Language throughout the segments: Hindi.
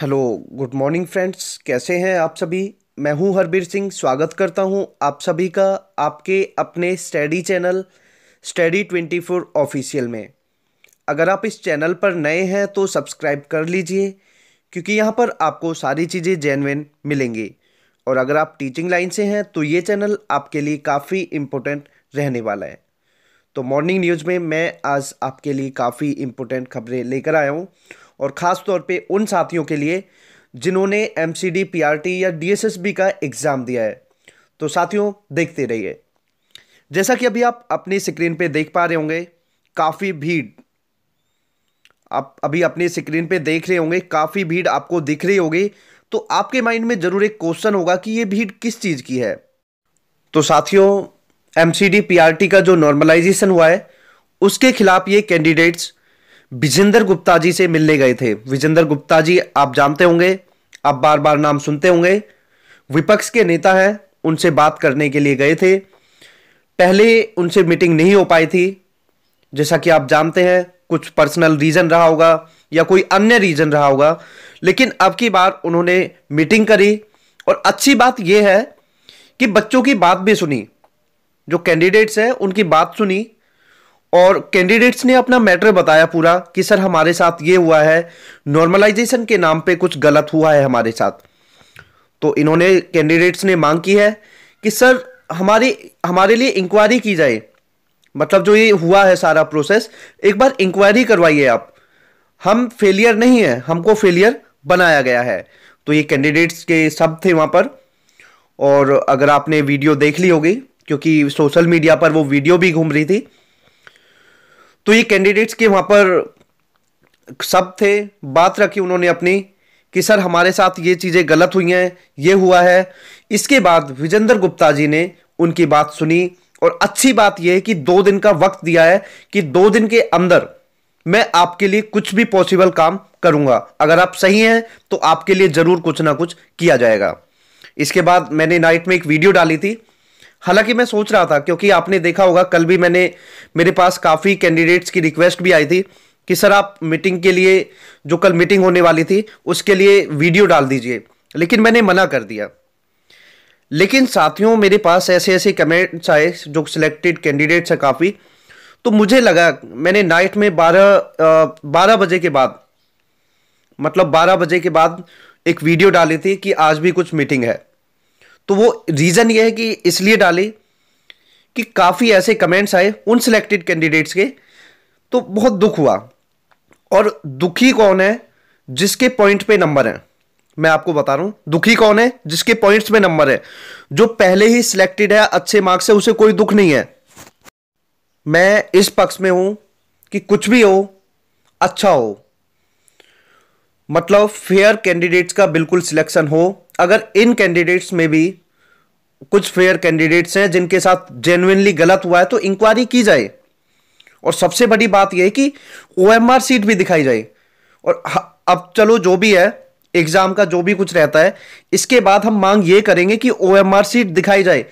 हेलो गुड मॉर्निंग फ्रेंड्स कैसे हैं आप सभी मैं हूं हरबीर सिंह स्वागत करता हूं आप सभी का आपके अपने study channel study twenty four official में अगर आप इस चैनल पर नए हैं तो सब्सक्राइब कर लीजिए क्योंकि यहां पर आपको सारी चीज़ें जेनविन मिलेंगी और अगर आप टीचिंग लाइन से हैं तो ये चैनल आपके लिए काफ़ी इम्पोर्टेंट रहने वाला है तो मॉर्निंग न्यूज़ में मैं आज आपके लिए काफ़ी इम्पोर्टेंट खबरें लेकर आया हूँ और ख़ास तौर पे उन साथियों के लिए जिन्होंने M C P R T या डी एस एस बी का एग्ज़ाम दिया है तो साथियों देखते रहिए जैसा कि अभी आप अपनी स्क्रीन पे देख पा रहे होंगे काफ़ी भीड़ आप अभी अपनी स्क्रीन पे देख रहे होंगे काफ़ी भीड़ आपको दिख रही होगी तो आपके माइंड में ज़रूर एक क्वेश्चन होगा कि ये भीड़ किस चीज़ की है तो साथियों M C P R T का जो नॉर्मलाइजेशन हुआ है उसके खिलाफ ये कैंडिडेट्स विजेंद्र गुप्ता जी से मिलने गए थे विजेंद्र गुप्ता जी आप जानते होंगे आप बार बार नाम सुनते होंगे विपक्ष के नेता हैं उनसे बात करने के लिए गए थे पहले उनसे मीटिंग नहीं हो पाई थी जैसा कि आप जानते हैं कुछ पर्सनल रीज़न रहा होगा या कोई अन्य रीज़न रहा होगा लेकिन अब की बार उन्होंने मीटिंग करी और अच्छी बात यह है कि बच्चों की बात भी सुनी जो कैंडिडेट्स हैं उनकी बात सुनी और कैंडिडेट्स ने अपना मैटर बताया पूरा कि सर हमारे साथ ये हुआ है नॉर्मलाइजेशन के नाम पे कुछ गलत हुआ है हमारे साथ तो इन्होंने कैंडिडेट्स ने मांग की है कि सर हमारी हमारे लिए इंक्वायरी की जाए मतलब जो ये हुआ है सारा प्रोसेस एक बार इंक्वायरी करवाइए आप हम फेलियर नहीं है हमको फेलियर बनाया गया है तो ये कैंडिडेट्स के सब थे वहाँ पर और अगर आपने वीडियो देख ली होगी क्योंकि सोशल मीडिया पर वो वीडियो भी घूम रही थी तो ये कैंडिडेट्स के वहाँ पर सब थे बात रखी उन्होंने अपनी कि सर हमारे साथ ये चीज़ें गलत हुई हैं ये हुआ है इसके बाद विजेंद्र गुप्ता जी ने उनकी बात सुनी और अच्छी बात यह है कि दो दिन का वक्त दिया है कि दो दिन के अंदर मैं आपके लिए कुछ भी पॉसिबल काम करूंगा अगर आप सही हैं तो आपके लिए ज़रूर कुछ ना कुछ किया जाएगा इसके बाद मैंने नाइट में एक वीडियो डाली थी हालांकि मैं सोच रहा था क्योंकि आपने देखा होगा कल भी मैंने मेरे पास काफ़ी कैंडिडेट्स की रिक्वेस्ट भी आई थी कि सर आप मीटिंग के लिए जो कल मीटिंग होने वाली थी उसके लिए वीडियो डाल दीजिए लेकिन मैंने मना कर दिया लेकिन साथियों मेरे पास ऐसे ऐसे कमेंट्स आए जो सिलेक्टेड कैंडिडेट्स हैं काफ़ी तो मुझे लगा मैंने नाइट में बारह बारह बजे के बाद मतलब बारह बजे के बाद एक वीडियो डाली थी कि आज भी कुछ मीटिंग है तो वो रीज़न ये है कि इसलिए डाले कि काफ़ी ऐसे कमेंट्स आए उन सिलेक्टेड कैंडिडेट्स के तो बहुत दुख हुआ और दुखी कौन है जिसके पॉइंट पे नंबर है मैं आपको बता रहा हूँ दुखी कौन है जिसके पॉइंट्स में नंबर है जो पहले ही सिलेक्टेड है अच्छे मार्क्स है उसे कोई दुख नहीं है मैं इस पक्ष में हूँ कि कुछ भी हो अच्छा हो मतलब फेयर कैंडिडेट्स का बिल्कुल सिलेक्शन हो अगर इन कैंडिडेट्स में भी कुछ फेयर कैंडिडेट्स हैं जिनके साथ जेनुइनली गलत हुआ है तो इंक्वायरी की जाए और सबसे बड़ी बात यह कि ओ सीट भी दिखाई जाए और अब चलो जो भी है एग्जाम का जो भी कुछ रहता है इसके बाद हम मांग ये करेंगे कि ओ सीट दिखाई जाए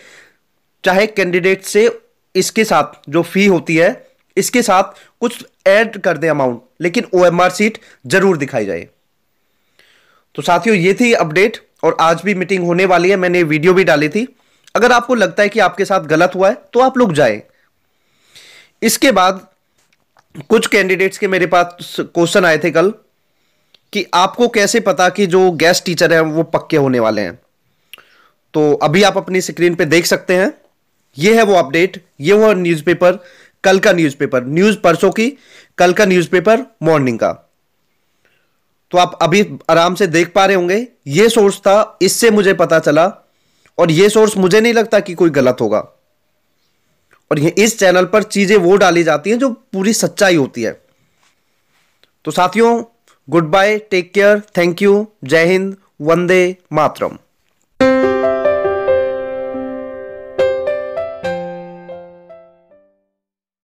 चाहे कैंडिडेट से इसके साथ जो फी होती है इसके साथ कुछ ऐड कर दें अमाउंट लेकिन ओ सीट जरूर दिखाई जाए तो साथियों ये थी अपडेट और आज भी मीटिंग होने वाली है मैंने वीडियो भी डाली थी अगर आपको लगता है कि आपके साथ गलत हुआ है तो आप लोग जाए इसके बाद कुछ कैंडिडेट्स के मेरे पास क्वेश्चन आए थे कल कि आपको कैसे पता कि जो गेस्ट टीचर हैं वो पक्के होने वाले हैं तो अभी आप अपनी स्क्रीन पे देख सकते हैं ये है वो अपडेट ये वो न्यूज़पेपर कल का न्यूज़पेपर न्यूज़ परसों की कल का न्यूज़पेपर मॉर्निंग का तो आप अभी आराम से देख पा रहे होंगे ये सोर्स था इससे मुझे पता चला और ये सोर्स मुझे नहीं लगता कि कोई गलत होगा और ये इस चैनल पर चीज़ें वो डाली जाती हैं जो पूरी सच्चाई होती है तो साथियों good bye take care thank you जय हिंद वंदे मातरम